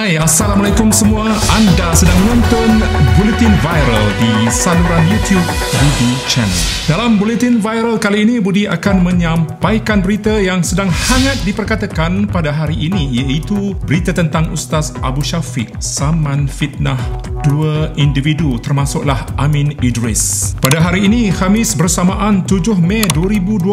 Hai, Assalamualaikum semua. Anda sedang menonton Bulletin Viral di saluran YouTube Budi Channel. Dalam Bulletin Viral kali ini, Budi akan menyampaikan berita yang sedang hangat diperkatakan pada hari ini iaitu berita tentang Ustaz Abu Syafiq saman fitnah dua individu termasuklah Amin Idris. Pada hari ini, Khamis bersamaan 7 Mei 2020,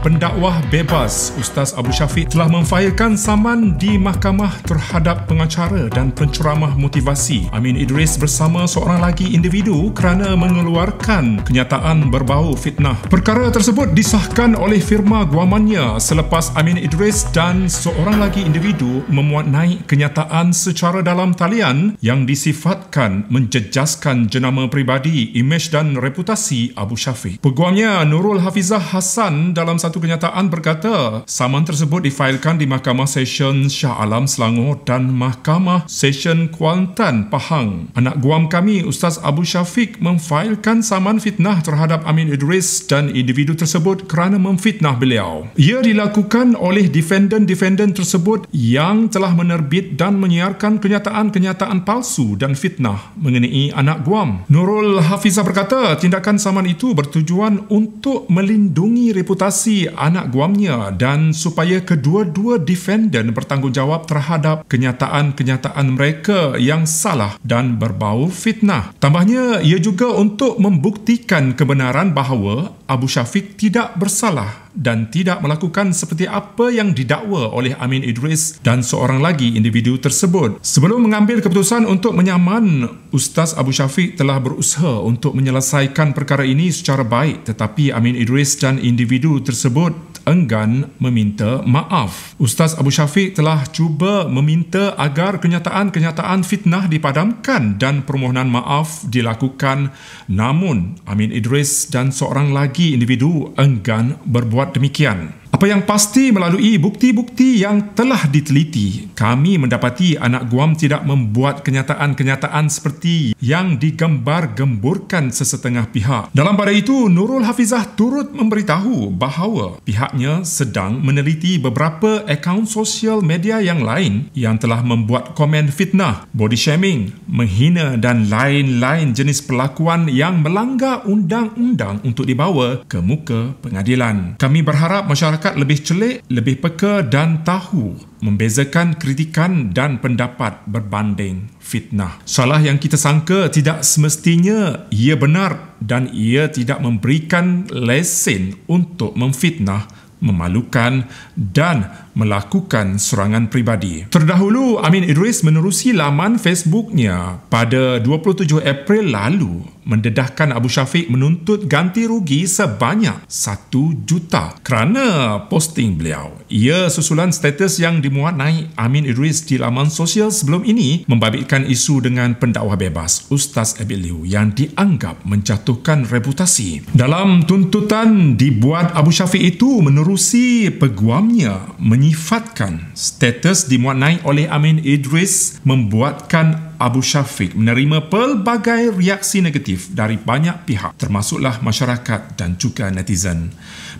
pendakwah bebas Ustaz Abu Syafiq telah memfailkan saman di mahkamah terhadap pengacara suara dan penceramah motivasi Amin Idris bersama seorang lagi individu kerana mengeluarkan kenyataan berbau fitnah. Perkara tersebut disahkan oleh firma guamannya selepas Amin Idris dan seorang lagi individu memuat naik kenyataan secara dalam talian yang disifatkan menjejaskan jenama peribadi, imej dan reputasi Abu Syafiq. Peguamnya Nurul Hafizah Hassan dalam satu kenyataan berkata saman tersebut difailkan di Mahkamah Session Shah Alam Selangor dan Mahkamah pertama Session Kuantan Pahang. Anak guam kami Ustaz Abu Syafiq memfailkan saman fitnah terhadap Amin Idris dan individu tersebut kerana memfitnah beliau. Ia dilakukan oleh defendant-defendant tersebut yang telah menerbit dan menyiarkan kenyataan-kenyataan palsu dan fitnah mengenai anak guam. Nurul Hafizah berkata tindakan saman itu bertujuan untuk melindungi reputasi anak guamnya dan supaya kedua-dua defendant bertanggungjawab terhadap kenyataan-kenyataan kenyataan mereka yang salah dan berbau fitnah. Tambahnya, ia juga untuk membuktikan kebenaran bahawa Abu Syafiq tidak bersalah dan tidak melakukan seperti apa yang didakwa oleh Amin Idris dan seorang lagi individu tersebut. Sebelum mengambil keputusan untuk menyaman, Ustaz Abu Syafiq telah berusaha untuk menyelesaikan perkara ini secara baik tetapi Amin Idris dan individu tersebut enggan meminta maaf. Ustaz Abu Syafiq telah cuba meminta agar kenyataan-kenyataan fitnah dipadamkan dan permohonan maaf dilakukan. Namun, Amin Idris dan seorang lagi individu enggan berbuat demikian. Apa yang pasti melalui bukti-bukti yang telah diteliti, kami mendapati anak guam tidak membuat kenyataan-kenyataan seperti yang digembar-gemburkan sesetengah pihak. Dalam pada itu, Nurul Hafizah turut memberitahu bahawa pihaknya sedang meneliti beberapa akaun sosial media yang lain yang telah membuat komen fitnah, body shaming, menghina dan lain-lain jenis pelakuan yang melanggar undang-undang untuk dibawa ke muka pengadilan. Kami berharap masyarakat masyarakat lebih celik, lebih peka dan tahu membezakan kritikan dan pendapat berbanding fitnah. Salah yang kita sangka tidak semestinya ia benar dan ia tidak memberikan lesen untuk memfitnah memalukan dan melakukan serangan pribadi. Terdahulu, Amin Idris menerusi laman Facebooknya pada 27 April lalu mendedahkan Abu Syafiq menuntut ganti rugi sebanyak 1 juta kerana posting beliau. Ia susulan status yang dimuat naik Amin Idris di laman sosial sebelum ini membabitkan isu dengan pendakwa bebas Ustaz Abid Liu yang dianggap menjatuhkan reputasi. Dalam tuntutan dibuat Abu Syafiq itu menerusi peguamnya menyifatkan status dimuat naik oleh Amin Idris membuatkan Abu Shafiq menerima pelbagai reaksi negatif dari banyak pihak termasuklah masyarakat dan juga netizen.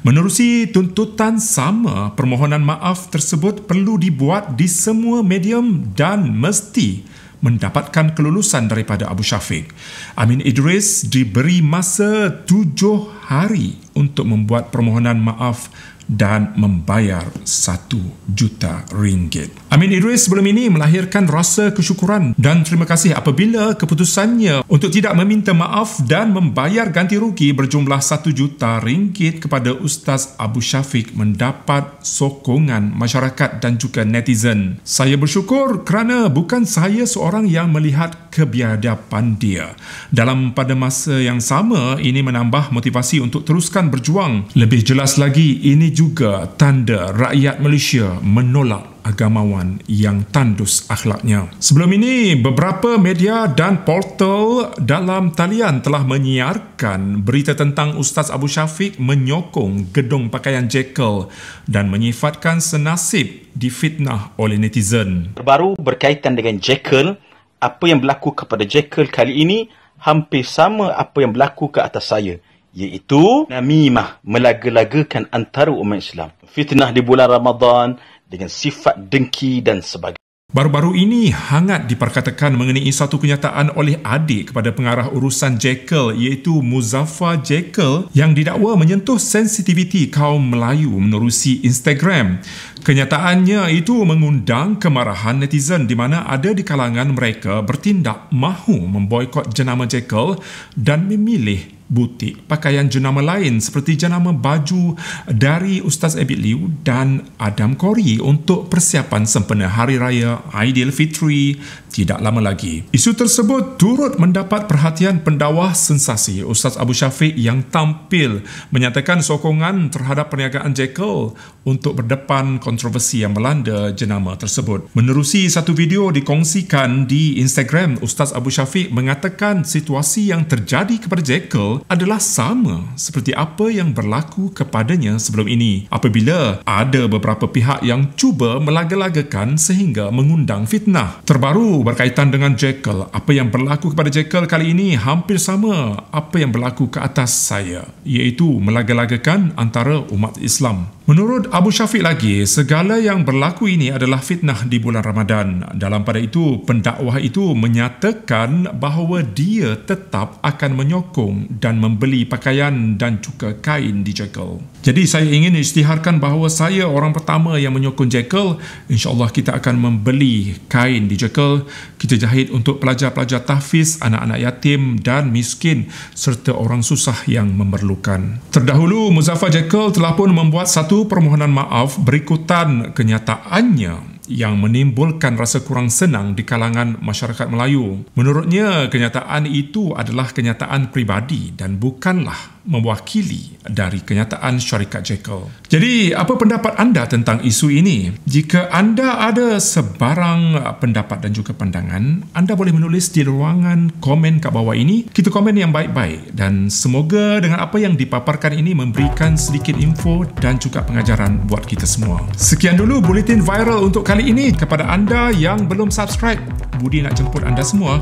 Menerusi tuntutan sama, permohonan maaf tersebut perlu dibuat di semua medium dan mesti mendapatkan kelulusan daripada Abu Shafiq. Amin Idris diberi masa tujuh hari untuk membuat permohonan maaf dan membayar satu juta ringgit. Amin Idris sebelum ini melahirkan rasa kesyukuran dan terima kasih apabila keputusannya untuk tidak meminta maaf dan membayar ganti rugi berjumlah satu juta ringgit kepada Ustaz Abu Syafiq mendapat sokongan masyarakat dan juga netizen. Saya bersyukur kerana bukan saya seorang yang melihat kebiadapan dia. Dalam pada masa yang sama, ini menambah motivasi motivasi untuk teruskan berjuang. Lebih jelas lagi, ini juga tanda rakyat Malaysia menolak agamawan yang tandus akhlaknya. Sebelum ini, beberapa media dan portal dalam talian telah menyiarkan berita tentang Ustaz Abu Syafiq menyokong gedung pakaian Jekyll dan menyifatkan senasib difitnah oleh netizen. Terbaru berkaitan dengan Jekyll, apa yang berlaku kepada Jekyll kali ini hampir sama apa yang berlaku ke atas saya iaitu namimah melaga-lagakan antara umat Islam. Fitnah di bulan Ramadan dengan sifat dengki dan sebagainya. Baru-baru ini hangat diperkatakan mengenai satu kenyataan oleh adik kepada pengarah urusan Jekyll iaitu Muzaffar Jekyll yang didakwa menyentuh sensitiviti kaum Melayu menerusi Instagram. Kenyataannya itu mengundang kemarahan netizen di mana ada di kalangan mereka bertindak mahu memboikot jenama Jekyll dan memilih butik pakaian jenama lain seperti jenama baju dari Ustaz Abid Liu dan Adam Kori untuk persiapan sempena Hari Raya Aidilfitri tidak lama lagi. Isu tersebut turut mendapat perhatian pendawah sensasi Ustaz Abu Syafiq yang tampil menyatakan sokongan terhadap perniagaan Jekyll untuk berdepan kontroversi yang melanda jenama tersebut. Menerusi satu video dikongsikan di Instagram, Ustaz Abu Syafiq mengatakan situasi yang terjadi kepada Jekyll adalah sama seperti apa yang berlaku kepadanya sebelum ini apabila ada beberapa pihak yang cuba melagak lagakan sehingga mengundang fitnah. Terbaru berkaitan dengan Jekyll, apa yang berlaku kepada Jekyll kali ini hampir sama apa yang berlaku ke atas saya iaitu melagak lagakan antara umat Islam. Menurut Abu Syafiq lagi, segala yang berlaku ini adalah fitnah di bulan Ramadan. Dalam pada itu, pendakwah itu menyatakan bahawa dia tetap akan menyokong dan membeli pakaian dan juga kain di Jekyll. Jadi saya ingin istiharkan bahawa saya orang pertama yang menyokong Jekyll. InsyaAllah kita akan membeli kain di Jekyll. Kita jahit untuk pelajar-pelajar tahfiz, anak-anak yatim dan miskin serta orang susah yang memerlukan. Terdahulu, Muzaffar Jekyll telah pun membuat satu satu permohonan maaf berikutan kenyataannya yang menimbulkan rasa kurang senang di kalangan masyarakat Melayu. Menurutnya, kenyataan itu adalah kenyataan pribadi dan bukanlah mewakili dari kenyataan syarikat Jekyll. Jadi, apa pendapat anda tentang isu ini? Jika anda ada sebarang pendapat dan juga pandangan, anda boleh menulis di ruangan komen kat bawah ini. Kita komen yang baik-baik dan semoga dengan apa yang dipaparkan ini memberikan sedikit info dan juga pengajaran buat kita semua. Sekian dulu Buletin Viral untuk kali kali ini kepada anda yang belum subscribe Budi nak jemput anda semua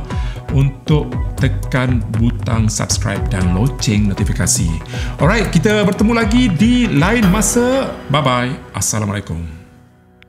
untuk tekan butang subscribe dan loceng notifikasi. Alright, kita bertemu lagi di lain masa. Bye-bye. Assalamualaikum.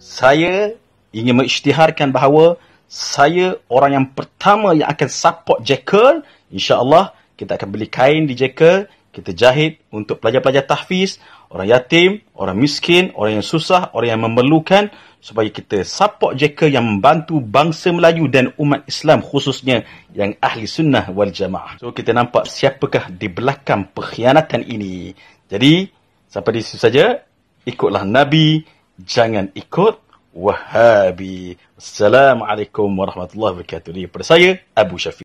Saya ingin mengisytiharkan bahawa saya orang yang pertama yang akan support Jekyll. InsyaAllah kita akan beli kain di Jekyll kita jahit untuk pelajar-pelajar tahfiz, orang yatim, orang miskin, orang yang susah, orang yang memerlukan supaya kita support jeka yang membantu bangsa Melayu dan umat Islam khususnya yang ahli sunnah wal jamaah. So kita nampak siapakah di belakang pengkhianatan ini. Jadi sampai di situ saja ikutlah Nabi jangan ikut Wahabi. Assalamualaikum warahmatullahi wabarakatuh. Ini pada saya Abu Syafiq.